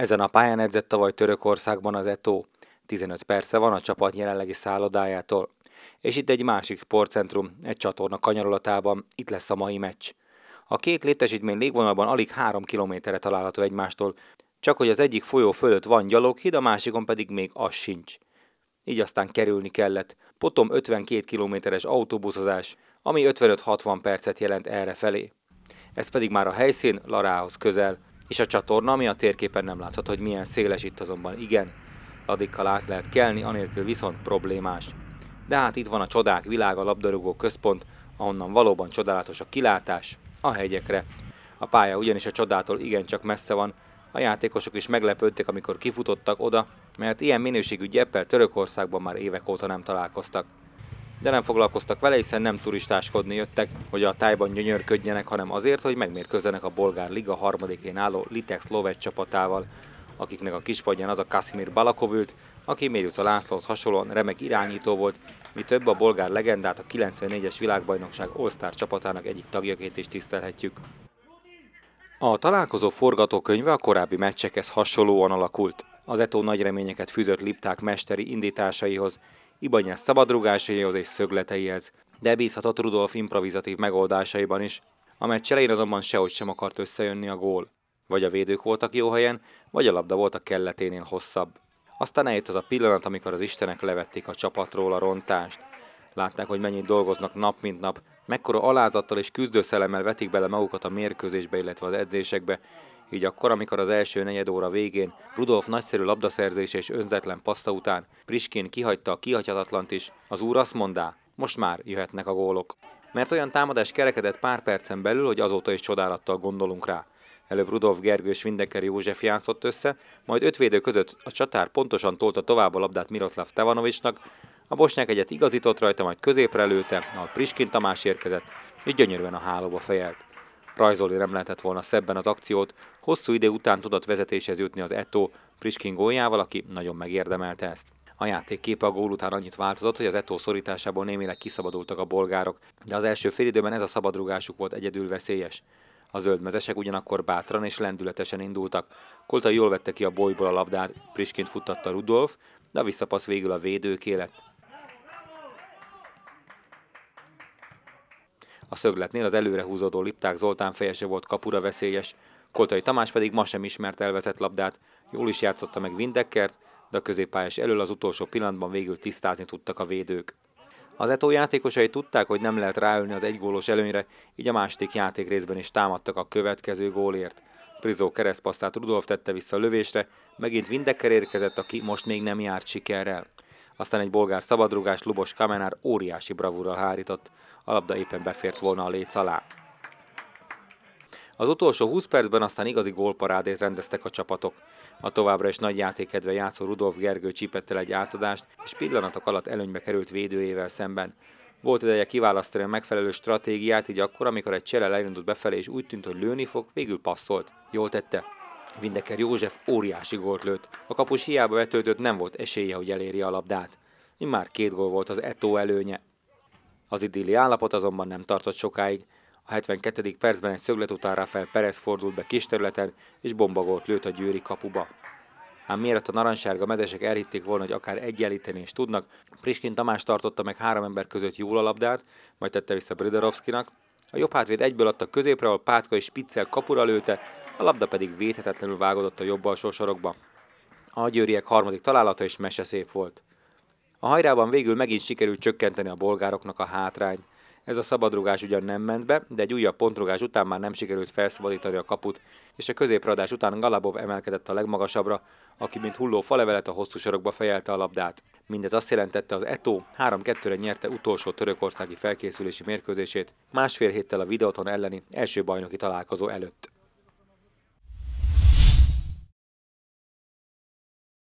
Ezen a pályán edzett tavaly Törökországban az Eto. 15 perce van a csapat jelenlegi szállodájától. És itt egy másik sportcentrum, egy csatorna kanyarolatában, itt lesz a mai meccs. A két létesítmény légvonalban alig 3 kilométerre található egymástól, csak hogy az egyik folyó fölött van gyaloghíd, a másikon pedig még az sincs. Így aztán kerülni kellett. Potom 52 kilométeres autóbuszozás, ami 55-60 percet jelent erre felé. Ez pedig már a helyszín Larához közel – és a csatorna, ami a térképen nem látható, hogy milyen széles itt azonban igen, ladikkal át lehet kelni, anélkül viszont problémás. De hát itt van a csodák világa labdarúgó központ, ahonnan valóban csodálatos a kilátás a hegyekre. A pálya ugyanis a csodától igencsak messze van, a játékosok is meglepődtek, amikor kifutottak oda, mert ilyen minőségű gyeppel Törökországban már évek óta nem találkoztak de nem foglalkoztak vele, hiszen nem turistáskodni jöttek, hogy a tájban gyönyörködjenek, hanem azért, hogy megmérkőzzenek a bolgár liga harmadikén álló Litex Lovec csapatával, akiknek a kispadján az a Kasimir Balakov ült, aki Mérjuca Lászlóhoz hasonlóan remek irányító volt, mi több a bolgár legendát a 94-es világbajnokság all csapatának egyik tagjaként is tisztelhetjük. A találkozó forgatókönyve a korábbi meccsekhez hasonlóan alakult. Az Eto nagy reményeket fűzött Lipták mesteri indításaihoz, Ibanyás szabadrugásaihoz és szögleteihez, de bízhatott Rudolf improvizatív megoldásaiban is. A meccs elején azonban sehogy sem akart összejönni a gól. Vagy a védők voltak jó helyen, vagy a labda volt a kelleténél hosszabb. Aztán eljött az a pillanat, amikor az istenek levették a csapatról a rontást. Látták, hogy mennyit dolgoznak nap mint nap, mekkora alázattal és küzdőszelemmel vetik bele magukat a mérkőzésbe, illetve az edzésekbe, így akkor, amikor az első negyed óra végén Rudolf nagyszerű labdaszerzés és önzetlen passza után Priskin kihagyta a kihagyhatatlant is, az úr azt mondá, most már jöhetnek a gólok. Mert olyan támadás kerekedett pár percen belül, hogy azóta is csodálattal gondolunk rá. Előbb Rudolf Gergő és Vindekeri József játszott össze, majd öt védő között a csatár pontosan tolta tovább a labdát Miroslav Tevanovicsnak, a bosnyák egyet igazított rajta, majd középre lőtte, a Priskin Tamás érkezett, és gyönyörűen a hálóba fejelt. Rajzolni nem lehetett volna szebben az akciót, hosszú idő után tudott vezetéshez jutni az Eto Priskin góljával, aki nagyon megérdemelte ezt. A játék képe a gól után annyit változott, hogy az Eto szorításából némileg kiszabadultak a bolgárok, de az első félidőben ez a szabadrugásuk volt egyedül veszélyes. A zöldmezesek ugyanakkor bátran és lendületesen indultak. Kolta jól vette ki a bolyból a labdát, Priskint futtatta Rudolf, de a visszapasz végül a védőké lett. A szögletnél az előre húzódó Lipták Zoltán fejese volt kapura veszélyes, Koltai Tamás pedig ma sem ismert elveszett labdát, jól is játszotta meg Windeckert, de a középpályás elől az utolsó pillanatban végül tisztázni tudtak a védők. Az Eto játékosai tudták, hogy nem lehet ráülni az egygólos előnyre, így a második játék részben is támadtak a következő gólért. Prizó keresztpasztát Rudolf tette vissza a lövésre, megint Windecker érkezett, aki most még nem járt sikerrel. Aztán egy bolgár szabadrugás Lubos Kamenár óriási bravúra hárított, a labda éppen befért volna a léc alá. Az utolsó 20 percben aztán igazi gólparádét rendeztek a csapatok. A továbbra is nagy játékedve játszó Rudolf Gergő csípett el egy átadást, és pillanatok alatt előnybe került védőjével szemben. Volt ideje kiválasztani a megfelelő stratégiát, így akkor, amikor egy csere elindult befelé, és úgy tűnt, hogy lőni fog, végül passzolt. Jól tette. Vindeker József óriási gólt lőtt. A kapus hiába vetődött, nem volt esélye, hogy elérje a labdát. Immár két gól volt az Eto előnye. Az idilli állapot azonban nem tartott sokáig. A 72. percben egy szöglet után Rafael Perez fordult be kis területen, és bombagolt lőtt a győri kapuba. Ám mielőtt a narancsárga medesek elhitték volna, hogy akár egyenlíteni is tudnak, Priskin Tamás tartotta meg három ember között jól a labdát, majd tette vissza Brederovszkinak. A jobb hátvéd egyből adta középre, ahol Pátka és Spitzel kapura lőte, a labda pedig védhetetlenül vágodott a jobb alsó sorokba. A győriek harmadik találata is mese szép volt. A hajrában végül megint sikerült csökkenteni a bolgároknak a hátrány. Ez a szabadrugás ugyan nem ment be, de egy újabb pontrugás után már nem sikerült felszabadítani a kaput, és a középradás után Galabov emelkedett a legmagasabbra, aki mint hulló falevelet a hosszú sorokba fejelte a labdát. Mindez azt jelentette, az Eto 3-2-re nyerte utolsó törökországi felkészülési mérkőzését, másfél héttel a videóton elleni első bajnoki találkozó előtt.